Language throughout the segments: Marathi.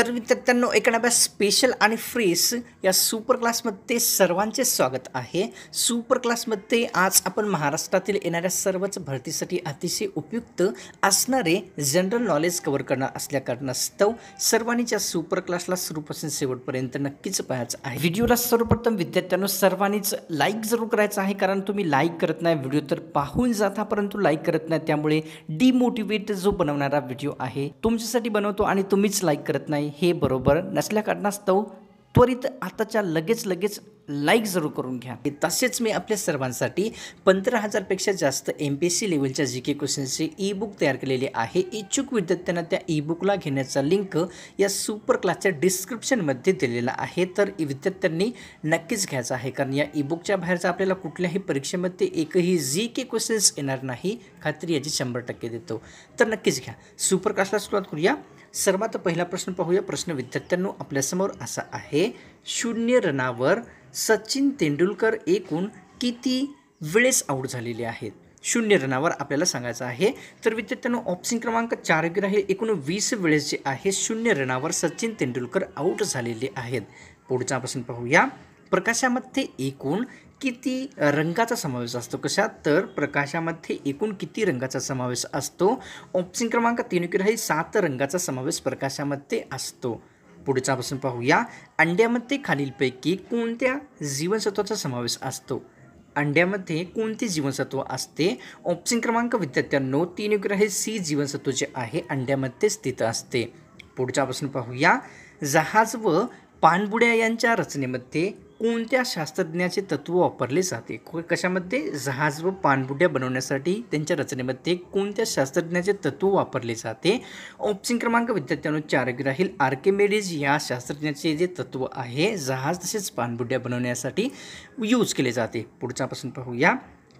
तर विद्यार्थ्यांनो एका स्पेशल आणि फ्रेश या सुपर क्लासमध्ये सर्वांचे स्वागत आहे सुपर क्लासमध्ये आज आपण महाराष्ट्रातील येणाऱ्या सर्वच भरतीसाठी अतिशय उपयुक्त असणारे जनरल नॉलेज कवर करणार असल्या कारणास्तव सर्वांनीच्या सुपर क्लासला सुरूपासून शेवटपर्यंत नक्कीच पाहायचं आहे व्हिडिओला सर्वप्रथम विद्यार्थ्यांनो सर्वांनीच लाईक जरूर करायचं आहे कारण तुम्ही लाईक करत नाही व्हिडिओ तर पाहून जाता परंतु लाईक करत नाही त्यामुळे डिमोटिवेट जो बनवणारा व्हिडिओ आहे तुमच्यासाठी बनवतो आणि तुम्हीच लाईक करत नाही हे बरोबर नसल्या कारणास्तव त्वरित आताच्या लगेच लगेच लाईक जरूर करून घ्या तसेच मी आपल्या सर्वांसाठी पंधरा हजारपेक्षा जास्त एम पी एस सी लेवलच्या जी के क्वेश्चनचे ई बुक तयार केलेले आहे इच्छुक विद्यार्थ्यांना त्या ई बुकला घेण्याचा लिंक या सुपर क्लासच्या डिस्क्रिप्शनमध्ये दिलेला आहे तर विद्यार्थ्यांनी नक्कीच घ्यायचा आहे कारण या ई बुकच्या बाहेरचा आपल्याला कुठल्याही परीक्षेमध्ये एकही जी के क्वेश्चन्स येणार नाही खात्री याची शंभर टक्के देतो तर नक्कीच घ्या सुपर क्लासला सुरुवात करूया सर्वात पहिला प्रश्न पाहूया प्रश्न विद्यार्थ्यांनो आपल्यासमोर असा आहे शून्य रनावर सचिन तेंडुलकर एकूण किती वेळेस आऊट झालेले आहेत शून्य रनावर आपल्याला सांगायचं आहे तर विद्यार्थ्यांनो ऑप्शन क्रमांक चार राहील एकूण वीस वेळेस जे आहे शून्य रनावर सचिन तेंडुलकर आऊट झालेले आहेत पुढचा प्रश्न पाहूया प्रकाशामध्ये एकूण किती रंगाचा समावेश असतो कशात तर प्रकाशामध्ये एकूण किती रंगाचा समावेश असतो ऑप्शन क्रमांक तीन आहे सात रंगाचा समावेश प्रकाशामध्ये असतो पुढचा प्रश्न पाहूया अंड्यामध्ये खालीलपैकी कोणत्या जीवनसत्वाचा समावेश असतो अंड्यामध्ये कोणते जीवनसत्व असते ऑप्शन क्रमांक विद्यार्थ्यांनो तीन योग्य आहे सी जीवनसत्व जे आहे अंड्यामध्ये स्थित असते पुढचा प्रश्न पाहूया जहाज व पाणबुड्या यांच्या रचनेमध्ये कोणत्या शास्त्रज्ञाचे तत्व वापरले जाते कशामध्ये जहाज व पाणबुड्या बनवण्यासाठी त्यांच्या रचनेमध्ये कोणत्या शास्त्रज्ञाचे तत्व वापरले जाते ऑप्शन क्रमांक विद्यार्थ्यांनो चार राहील आर्केमेडीज या शास्त्रज्ञाचे जे तत्व आहे जहाज तसेच पाणबुड्या बनवण्यासाठी यूज केले जाते पुढच्यापासून पाहूया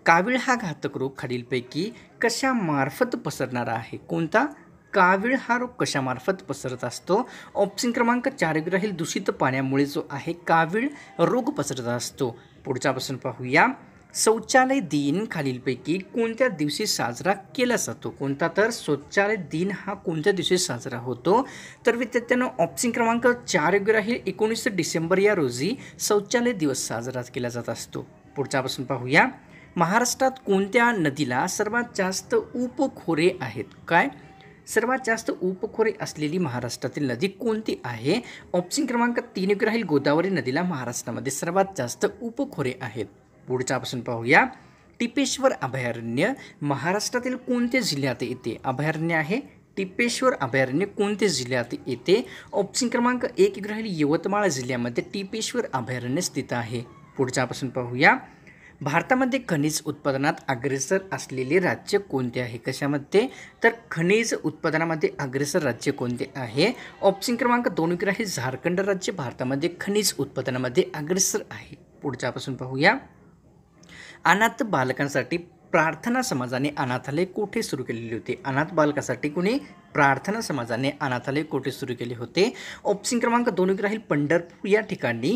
कावीळ हा घातक रोग खालीलपैकी कशामार्फत पसरणारा आहे कोणता कावीळ हा रोग कशामार्फत पसरत असतो ऑप्शन क्रमांक चारग्राहील दूषित पाण्यामुळे जो आहे कावीळ रोग पसरत असतो पुढचा प्रश्न पाहूया शौचालय दिन खालीलपैकी कोणत्या दिवशी साजरा केला जातो कोणता तर शौचालय दिन हा कोणत्या दिवशी साजरा होतो तर विद्यार्थ्यांना ऑप्शन क्रमांक चार राहील एकोणीस डिसेंबर या रोजी शौचालय दिवस साजरा केला जात असतो पुढचा प्रश्न पाहूया महाराष्ट्रात कोणत्या नदीला सर्वात जास्त उपखोरे आहेत काय सर्वात जास्त उपखोरे असलेली महाराष्ट्रातील नदी कोणती आहे ऑप्शन क्रमांक तीन राहील गोदावरी नदीला महाराष्ट्रामध्ये सर्वात जास्त उपखोरे आहेत पुढचा ऑप्शन पाहूया टिपेश्वर अभयारण्य महाराष्ट्रातील कोणत्या जिल्ह्यात येते अभयारण्य आहे टिपेश्वर अभयारण्य कोणत्या जिल्ह्यात येते ऑप्शन क्रमांक एक राहील यवतमाळ जिल्ह्यामध्ये टिपेश्वर अभयारण्य स्थित आहे पुढच्यापासून पाहूया भारतामध्ये खनिज उत्पादनात अग्रेसर असलेले राज्य कोणते आहे कशामध्ये तर खनिज उत्पादनामध्ये अग्रेसर राज्य कोणते आहे ऑप्शन क्रमांक दोन वगैरे आहे झारखंड राज्य भारतामध्ये खनिज उत्पादनामध्ये अग्रेसर आहे पुढच्यापासून पाहूया अनाथ बालकांसाठी प्रार्थना समाजाने अनाथालय कोठे सुरू केलेले होते अनाथ बालकासाठी कुणी प्रार्थना समाजाने अनाथालय कोठे सुरू केले होते ऑप्शन क्रमांक दोन राहील पंढरपूर या ठिकाणी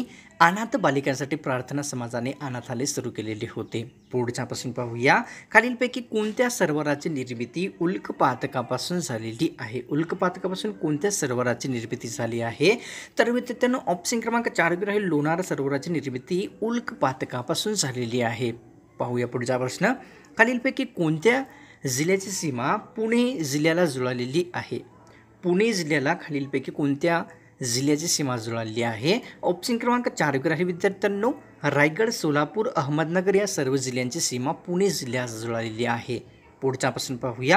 अनाथ बालिकांसाठी प्रार्थना समाजाने अनाथालय सुरू केलेले होते पुढच्यापासून पाहूया खालीलपैकी कोणत्या सर्वराची निर्मिती उल्कपातकापासून झालेली आहे पातकापासून कोणत्या सर्वराची निर्मिती झाली आहे तर विद्यार्थ्यांना ऑप्शन क्रमांक चार राहील लोणार सरोवराची निर्मिती पातकापासून झालेली आहे पाहूया पुढचा प्रश्न खालीलपैकी कोणत्या जिल्ह्याची सीमा पुणे जिल्ह्याला जुळालेली आहे पुणे जिल्ह्याला खालीलपैकी कोणत्या जिल्ह्याची सीमा जुळालेली आहे ऑप्शन क्रमांक चारवीर आहे विद्यार्थ्यांनो रायगड सोलापूर अहमदनगर या सर्व जिल्ह्यांची सीमा पुणे जिल्ह्यास जुळालेली आहे पुढचा प्रश्न पाहूया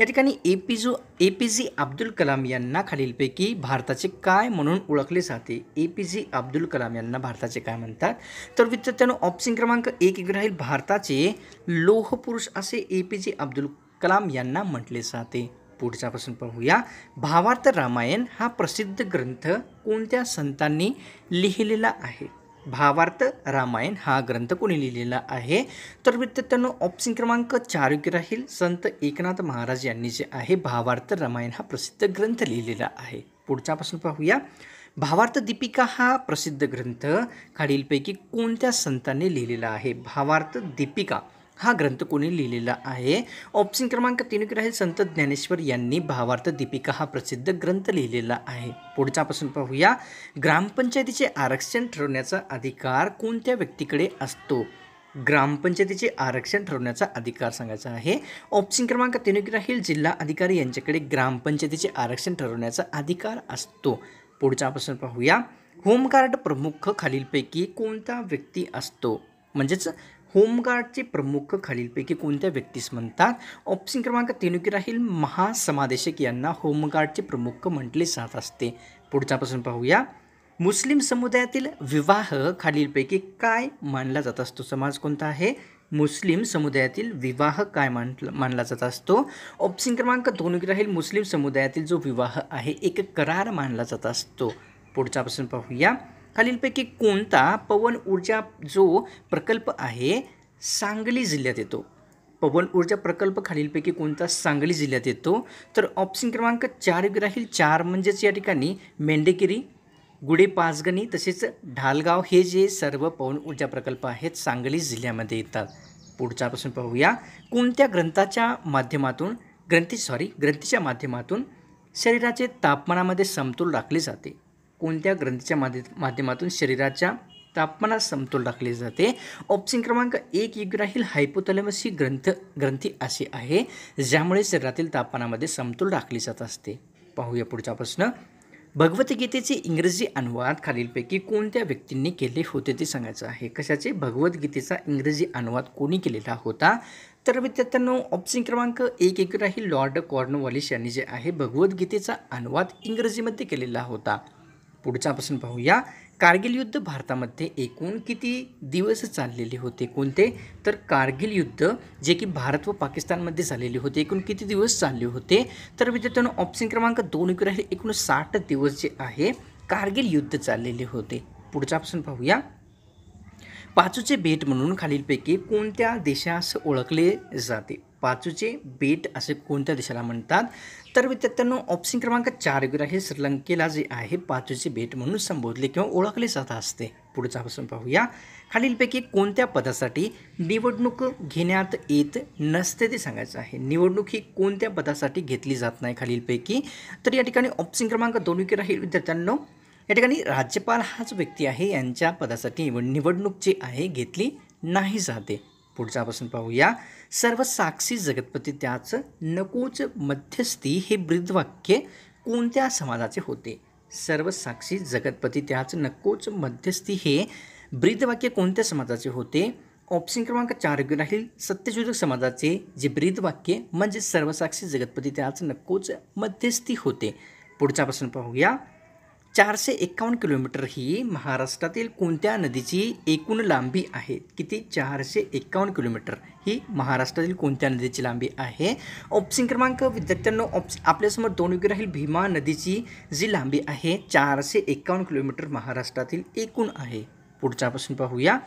या ठिकाणी ए पी जो ए पी जे अब्दुल कलाम यांना खालीलपैकी भारताचे काय म्हणून ओळखले जाते ए पी जे अब्दुल कलाम यांना भारताचे काय म्हणतात तर विद्यार्थ्यांनो ऑप्शन क्रमांक एक राहील भारताचे लोहपुरुष असे ए पी जे अब्दुल कलाम यांना म्हटले जाते पुढचा प्रश्न पाहूया भावार्थ रामायण हा प्रसिद्ध ग्रंथ कोणत्या संतांनी लिहिलेला आहे भावार्थ रामायण हा ग्रंथ कोणी लिहिलेला आहे तर विद्यार्थ्यांनो ऑप्शन क्रमांक चार योग्य राहील संत एकनाथ महाराज यांनी जे आहे भावार्थ रामायण हा प्रसिद्ध ग्रंथ लिहिलेला आहे पुढच्यापासून पाहूया भावार्थ दीपिका हा प्रसिद्ध ग्रंथ खालीलपैकी कोणत्या संतांनी लिहिलेला आहे भावार्थ दीपिका हा ग्रंथ कोणी लिहिलेला आहे ऑप्शन क्रमांक तीन राहील संत ज्ञानेश्वर यांनी भावार्थ दीपिका हा प्रसिद्ध ग्रंथ लिहिलेला आहे पुढच्यापासून पाहूया ग्रामपंचायतीचे आरक्षण ठरवण्याचा अधिकार कोणत्या व्यक्तीकडे असतो ग्रामपंचायतीचे आरक्षण ठरवण्याचा अधिकार सांगायचा आहे ऑप्शन क्रमांक तीन राहील जिल्हा अधिकारी यांच्याकडे ग्रामपंचायतीचे आरक्षण ठरवण्याचा अधिकार असतो पुढचा प्रश्न पाहूया होमगार्ड प्रमुख खालीलपैकी कोणता व्यक्ती असतो म्हणजेच होमगार्डचे प्रमुख खालीलपैकी कोणत्या व्यक्तीस म्हणतात ऑप्शन क्रमांक तेनुकी राहील महासमादेशक यांना होमगार्डचे प्रमुख म्हटले जात असते पुढचा प्रश्न पाहूया मुस्लिम समुदायातील विवाह खालीलपैकी काय मानला जात असतो समाज कोणता आहे मुस्लिम समुदायातील विवाह काय मान मानला जात असतो ऑप्शन क्रमांक दोन राहील मुस्लिम समुदायातील जो विवाह आहे एक करार मानला जात असतो पुढचा प्रश्न पाहूया खालीलपैकी कोणता पवन ऊर्जा जो प्रकल्प आहे सांगली जिल्ह्यात येतो पवन ऊर्जा प्रकल्प खालीलपैकी कोणता सांगली जिल्ह्यात येतो तर ऑप्शन क्रमांक चार राहील चार म्हणजेच या ठिकाणी मेंढेगिरी गुढे पाचगणी तसेच ढालगाव हे जे सर्व पवन ऊर्जा प्रकल्प आहेत सांगली जिल्ह्यामध्ये येतात पुढच्यापासून पाहूया कोणत्या ग्रंथाच्या माध्यमातून ग्रंथी सॉरी ग्रंथीच्या माध्यमातून शरीराचे तापमानामध्ये समतोल राखले जाते कोणत्या ग्रंथीच्या माध्यमातून शरीराच्या तापमानात समतोल राखले जाते ऑप्शन क्रमांक एक योग्य राहील ही ग्रंथ ग्रंथी अशी आहे ज्यामुळे शरीरातील तापमानामध्ये समतोल राखली जात असते पाहूया पुढचा प्रश्न भगवद्गीतेचे इंग्रजी अनुवाद खालीलपैकी कोणत्या व्यक्तींनी केले होते ते सांगायचं आहे कशाचे भगवद्गीतेचा इंग्रजी अनुवाद कोणी केलेला होता तर विद्यार्थ्यांनो ऑप्शन क्रमांक एक एक राहील लॉर्ड कॉर्नवॉलिस यांनी जे आहे भगवद्गीतेचा अनुवाद इंग्रजीमध्ये केलेला होता पुढचा प्रश्न पाहूया कारगिल युद्ध भारतामध्ये एकूण किती दिवस चाललेले होते कोणते तर कारगिल युद्ध जे की भारत व पाकिस्तानमध्ये झालेले होते एकूण किती दिवस चालले होते तर विद्यार्थ्यांनो ऑप्शन क्रमांक दोन इकडे आहे एकूण साठ दिवस जे आहे कारगिल युद्ध चाललेले होते पुढचा प्रश्न पाहूया पाचूचे भेट म्हणून खालीलपैकी कोणत्या देशास ओळखले जाते पाचूचे बेट असे कोणत्या देशाला म्हणतात तर विद्यार्थ्यांनो ऑप्शन क्रमांक चार वगैरे हे श्रीलंकेला जे आहे पाचूचे बेट म्हणून संबोधले किंवा ओळखले जात असते पुढचा प्रश्न पाहूया खालीलपैकी कोणत्या पदासाठी निवडणूक घेण्यात येत नसते ते सांगायचं आहे निवडणूक ही कोणत्या पदासाठी घेतली जात नाही खालीलपैकी तर या ठिकाणी ऑप्शन क्रमांक दोन वगैरे राहील विद्यार्थ्यांनो या ठिकाणी राज्यपाल हा जो व्यक्ती आहे यांच्या पदासाठी निवडणूक जी आहे घेतली नाही जाते पुढचा प्रश्न पाहूया सर्व साक्षी जगतपती त्याच नकोच मध्यस्थी हे वाक्य कोणत्या समाजाचे होते सर्व साक्षी जगतपती त्याच नकोच मध्यस्थी हे ब्रिदवाक्य कोणत्या समाजाचे होते ऑप्शन क्रमांक चार योग्य राहील सत्यशोधक समाजाचे जे वाक्य म्हणजे सर्वसाक्षी जगतपती त्याच नकोच मध्यस्थी होते पुढचा प्रश्न पाहूया चारशे एक्कावन्न किलोमीटर ही महाराष्ट्रातील कोणत्या नदीची एकूण लांबी आहे किती चारशे एक्कावन्न किलोमीटर ही महाराष्ट्रातील कोणत्या नदीची लांबी आहे ऑप्शन क्रमांक विद्यार्थ्यांना ऑप्श आपल्यासमोर दोन योग्य राहील भीमा नदीची जी लांबी आहे चारशे एक्कावन्न किलोमीटर महाराष्ट्रातील एकूण आहे पुढच्यापासून पाहूया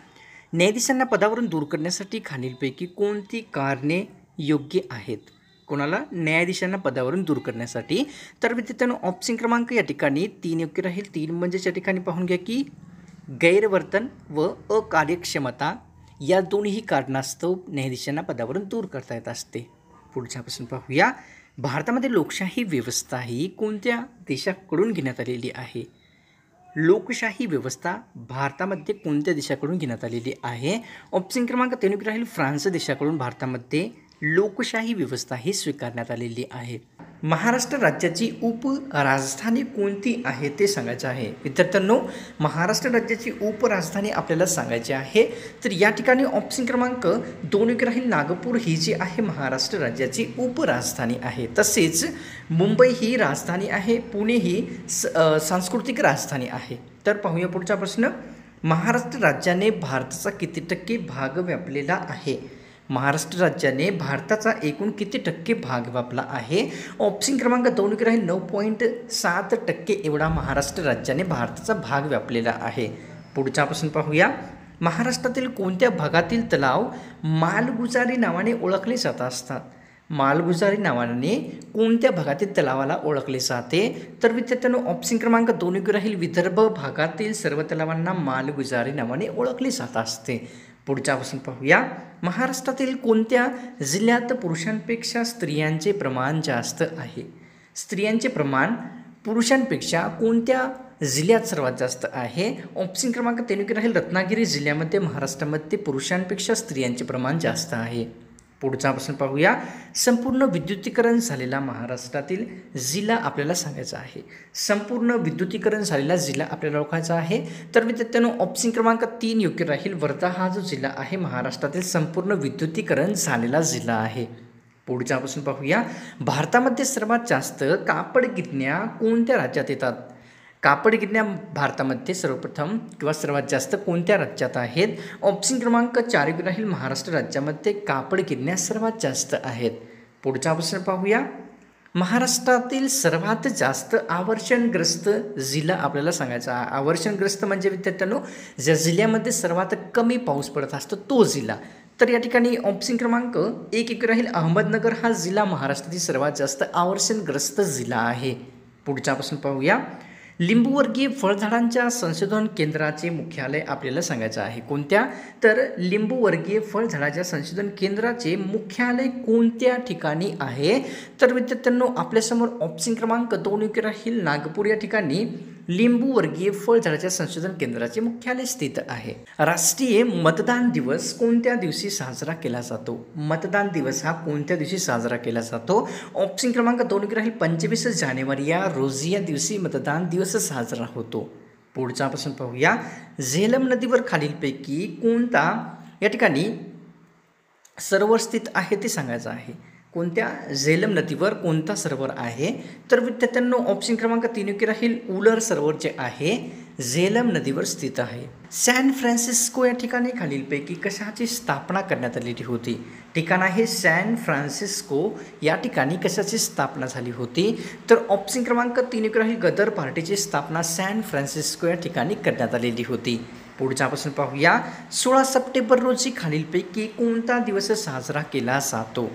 न्यायाधीशांना पदावरून दूर करण्यासाठी खालीलपैकी कोणती कारणे योग्य आहेत कोणाला न्यायाधीशांना पदावरून दूर करण्यासाठी तर विद्यार्थ्यांनो ऑप्शन क्रमांक या ठिकाणी तीन योग्य राहील तीन म्हणजे या ठिकाणी पाहून घ्या की गैरवर्तन व अकार्यक्षमता या दोन्ही कारणास्तव न्यायाधीशांना पदावरून दूर करता येत असते पुढच्यापासून पाहूया भारतामध्ये लोकशाही व्यवस्था ही कोणत्या देशाकडून घेण्यात आलेली आहे लोकशाही व्यवस्था भारतामध्ये कोणत्या देशाकडून घेण्यात आलेली आहे ऑप्शन क्रमांक योग्य राहील फ्रान्स देशाकडून भारतामध्ये लोकशाही व्यवस्था ही स्वीकारण्यात आलेली आहे महाराष्ट्र राज्याची उपराजधानी कोणती आहे ते सांगायचं आहे विद्यार्थ्यांनो महाराष्ट्र राज्याची उपराजधानी आपल्याला सांगायची आहे तर या ठिकाणी ऑप्शन क्रमांक दोन राहील नागपूर ही जी आहे महाराष्ट्र राज्याची उपराजधानी आहे तसेच मुंबई ही राजधानी आहे पुणे ही सांस्कृतिक राजधानी आहे तर पाहूया पुढचा प्रश्न महाराष्ट्र राज्याने भारताचा किती टक्के भाग व्यापलेला आहे महाराष्ट्र राज्याने भारताचा एकूण किती टक्के भाग व्यापला आहे ऑप्शन क्रमांक दोन वगैरे आहे नऊ पॉईंट सात टक्के एवढा महाराष्ट्र राज्याने भारताचा भाग व्यापलेला आहे पुढचा प्रश्न पाहूया महाराष्ट्रातील कोणत्या भागातील तलाव मालगुजारी नावाने ओळखले जात असतात मालगुजारी नावाने कोणत्या भागातील तलावाला ओळखले जाते तर विद्यार्थ्यांनो ऑप्शन क्रमांक दोन राहील विदर्भ भागातील सर्व तलावांना मालगुजारी नावाने ओळखले जात असते पुढच्या पासून पाहूया महाराष्ट्रातील कोणत्या जिल्ह्यात पुरुषांपेक्षा स्त्रियांचे प्रमाण जास्त आहे स्त्रियांचे प्रमाण पुरुषांपेक्षा कोणत्या जिल्ह्यात सर्वात जास्त आहे ऑप्शन क्रमांक तेनुकी राहील रत्नागिरी जिल्ह्यामध्ये महाराष्ट्रामध्ये पुरुषांपेक्षा स्त्रियांचे प्रमाण जास्त आहे पुढचा प्रश्न पाहूया संपूर्ण विद्युतीकरण झालेला महाराष्ट्रातील जिल्हा आपल्याला सांगायचा आहे संपूर्ण विद्युतीकरण झालेला जिल्हा आपल्याला ओळखायचा आहे तर विद्यार्थ्यांनो ऑप्शन क्रमांक तीन योग्य राहील वर्धा हा जो जिल्हा आहे महाराष्ट्रातील संपूर्ण विद्युतीकरण झालेला जिल्हा आहे पुढच्या प्रश्न पाहूया भारतामध्ये सर्वात जास्त कापड गिरण्या कोणत्या राज्यात येतात कापड गिरण्या भारतामध्ये सर्वप्रथम किंवा सर्वात जास्त कोणत्या राज्यात आहेत ऑप्शन क्रमांक चार राहील महाराष्ट्र राज्यामध्ये कापड सर्वात जास्त आहेत पुढचा प्रश्न पाहूया महाराष्ट्रातील सर्वात जास्त आवर्षणग्रस्त जिल्हा आपल्याला सांगायचा आवर्षणग्रस्त म्हणजे विद्यार्थ्यांनो ज्या जिल्ह्यामध्ये सर्वात कमी पाऊस पडत असतो तो जिल्हा तर या ठिकाणी ऑप्शन क्रमांक एक एक राहील अहमदनगर हा जिल्हा महाराष्ट्रातील सर्वात जास्त आवर्षणग्रस्त जिल्हा आहे पुढचा प्रश्न पाहूया लिंबूवर्गीय फळझाडांच्या संशोधन केंद्राचे मुख्यालय आपल्याला सांगायचं आहे कोणत्या तर लिंबूवर्गीय फळझाडाच्या संशोधन केंद्राचे मुख्यालय कोणत्या ठिकाणी आहे तर विद्यार्थ्यांनो आपल्यासमोर ऑप्शन क्रमांक दोन राहील नागपूर या ठिकाणी लिंबूवर्गीय फळझाडाच्या संशोधन केंद्राचे मुख्यालय स्थित आहे राष्ट्रीय मतदान दिवस कोणत्या दिवशी साजरा केला जातो मतदान दिवस हा कोणत्या दिवशी साजरा केला जातो ऑप्शन क्रमांक दोन राहील पंचवीस जानेवारी या रोजी या दिवशी मतदान दिवस साजरा होतो पुढचा प्रश्न पाहूया झेलम नदीवर खालीलपैकी कोणता या ठिकाणी सरोवर स्थित आहे ते सांगायचं आहे कोणत्या झेलम नदीवर कोणता सरोवर आहे तर विद्यार्थ्यांनो ऑप्शन क्रमांक तीन योग्य राहील उलर सरोवर जे आहे झेलम नदीवर स्थित आहे सॅन फ्रान्सिस्को या ठिकाणी खालीलपैकी कशाची स्थापना करण्यात आलेली होती ठिकाण आहे सॅन फ्रान्सिस्को या ठिकाणी कशाची स्थापना झाली होती तर ऑप्शन क्रमांक तीन योग्य राहील गदर पार्टीची स्थापना सॅन फ्रान्सिस्को या ठिकाणी करण्यात आलेली होती प्रश्न पाहूया सोळा सप्टेंबर रोजी खालीलपैकी कोणता दिवस साजरा केला जातो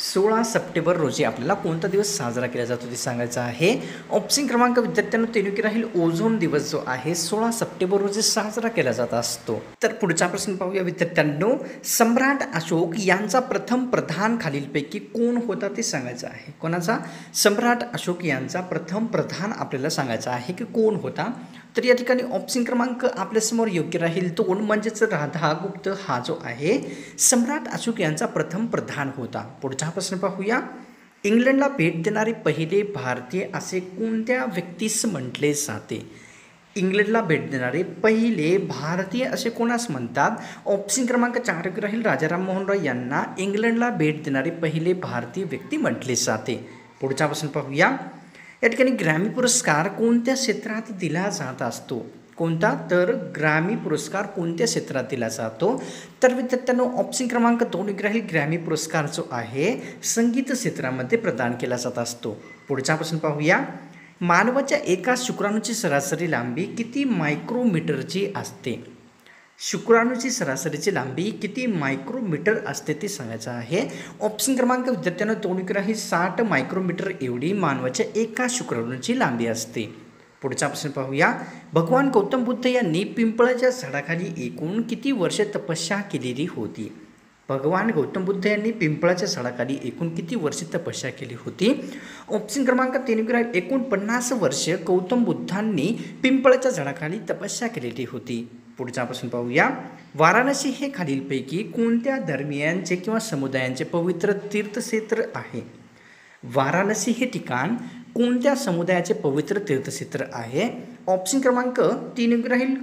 सोळा सप्टेंबर रोजी आपल्याला कोणता दिवस साजरा केला जातो ते सांगायचं आहे ऑप्शन क्रमांक विद्यार्थ्यांना तेनुकी राहील ओझोन दिवस जो आहे सोळा सप्टेंबर रोजी साजरा केला जात असतो तर पुढचा प्रश्न पाहूया विद्यार्थ्यांनो सम्राट अशोक यांचा प्रथम प्रधान खालीलपैकी कोण होता ते सांगायचं आहे कोणाचा सम्राट अशोक यांचा प्रथम प्रधान आपल्याला सांगायचा आहे की कोण होता तर या ठिकाणी ऑप्शन क्रमांक आपल्यासमोर योग्य राहील दोन म्हणजेच राधागुप्त हा जो आहे सम्राट अशोक यांचा प्रथम प्रधान होता पुढचा प्रश्न पाहूया इंग्लंडला भेट देणारे पहिले भारतीय असे कोणत्या व्यक्तीस म्हटले जाते इंग्लंडला भेट देणारे पहिले भारतीय असे कोणास म्हणतात ऑप्शन क्रमांक चार राहील राजाराम मोहन राय यांना इंग्लंडला भेट देणारे पहिले भारतीय व्यक्ती म्हटले जाते पुढचा प्रश्न पाहूया या ठिकाणी ग्रॅमी पुरस्कार कोणत्या क्षेत्रात दिला जात असतो कोणता तर ग्रामी पुरस्कार कोणत्या क्षेत्रात दिला जातो तर विद्यार्थ्यांना ऑप्शन क्रमांक दोन ग्राही ग्रॅमी पुरस्कार जो आहे संगीत क्षेत्रामध्ये प्रदान केला जात असतो पुढचा प्रश्न पाहूया मानवाच्या एका शुक्राणूची सरासरी लांबी किती मायक्रोमीटरची असते शुक्राणूची सरासरीची लांबी किती मायक्रोमीटर असते ते सांगायचं आहे ऑप्शन क्रमांक विद्यार्थ्यांना तोंड करा ही साठ मायक्रोमीटर एवढी मानवाच्या एका शुक्राणूची लांबी असते पुढचा प्रश्न पाहूया भगवान गौतम बुद्ध यांनी पिंपळाच्या झाडाखाली एकूण किती वर्ष तपस्या केलेली होती भगवान गौतम बुद्ध यांनी पिंपळाच्या झाडाखाली एकूण किती वर्षे तपस्या केली होती ऑप्शन क्रमांक तीन एकोणपन्नास वर्ष गौतम बुद्धांनी पिंपळाच्या झाडाखाली तपस्या केलेली होती पुढचा प्रश्न पाहूया वाराणसी हे खालीलपैकी कोणत्या धर्मियांचे किंवा समुदायांचे पवित्र तीर्थक्षेत्र आहे वाराणसी हे ठिकाण कोणत्या समुदायाचे पवित्र तीर्थक्षेत्र आहे ऑप्शन क्रमांक तीन राहील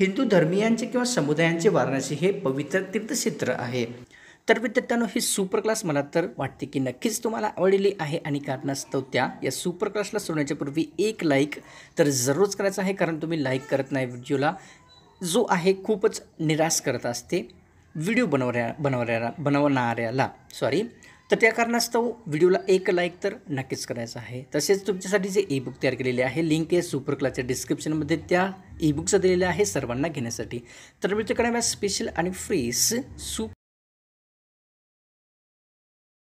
हिंदू धर्मियांचे किंवा समुदायांचे वाराणसी हे पवित्र तीर्थक्षेत्र आहे तर विद्यार्थ्यांनो ही सुपर क्लास मला तर वाटते की नक्कीच तुम्हाला आवडलेली आहे आणि कारणास्तव त्या या सुपर क्लासला सोडण्याच्या पूर्वी एक लाईक तर जरूरच करायचं आहे कारण तुम्ही लाईक करत नाही व्हिडिओला जो आहे खूपच निराश करत असते व्हिडिओ बनवऱ्या बनवऱ्या बनवणाऱ्याला सॉरी तर त्या कारणास्तव व्हिडिओला एक लाईक तर नक्कीच करायचं आहे तसेच तुमच्यासाठी जे ई बुक तयार केलेले आहे लिंक आहे सुपर क्लासच्या डिस्क्रिप्शनमध्ये त्या ई बुकचं दिलेलं आहे सर्वांना घेण्यासाठी तर मी तिकडे स्पेशल आणि फ्रीस सुप